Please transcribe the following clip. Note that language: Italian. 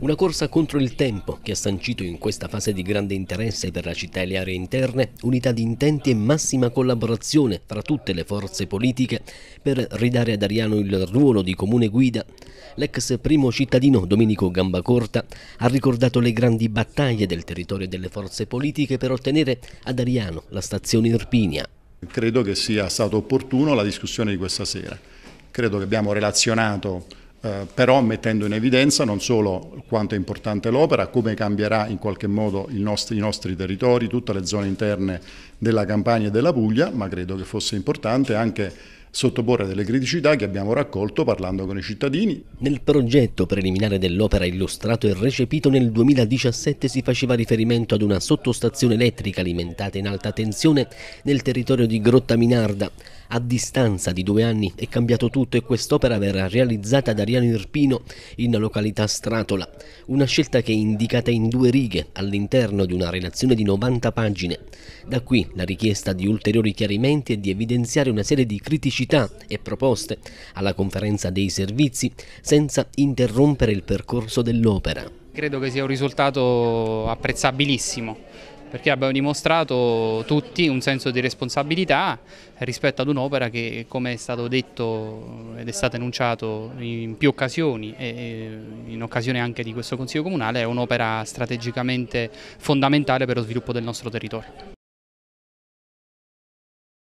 Una corsa contro il tempo che ha sancito in questa fase di grande interesse per la città e le aree interne unità di intenti e massima collaborazione tra tutte le forze politiche per ridare ad Ariano il ruolo di comune guida. L'ex primo cittadino Domenico Gambacorta ha ricordato le grandi battaglie del territorio e delle forze politiche per ottenere ad Ariano la stazione Irpinia. Credo che sia stato opportuno la discussione di questa sera. Credo che abbiamo relazionato eh, però mettendo in evidenza non solo quanto è importante l'opera, come cambierà in qualche modo nostri, i nostri territori, tutte le zone interne della Campania e della Puglia, ma credo che fosse importante anche sottoporre delle criticità che abbiamo raccolto parlando con i cittadini. Nel progetto preliminare dell'opera illustrato e recepito nel 2017 si faceva riferimento ad una sottostazione elettrica alimentata in alta tensione nel territorio di Grotta Minarda. A distanza di due anni è cambiato tutto e quest'opera verrà realizzata da Ariano Irpino in località Stratola, una scelta che è indicata in due righe all'interno di una relazione di 90 pagine. Da qui la richiesta di ulteriori chiarimenti e di evidenziare una serie di criticità criticità e proposte alla conferenza dei servizi senza interrompere il percorso dell'opera. Credo che sia un risultato apprezzabilissimo perché abbiamo dimostrato tutti un senso di responsabilità rispetto ad un'opera che come è stato detto ed è stato enunciato in più occasioni e in occasione anche di questo Consiglio Comunale è un'opera strategicamente fondamentale per lo sviluppo del nostro territorio.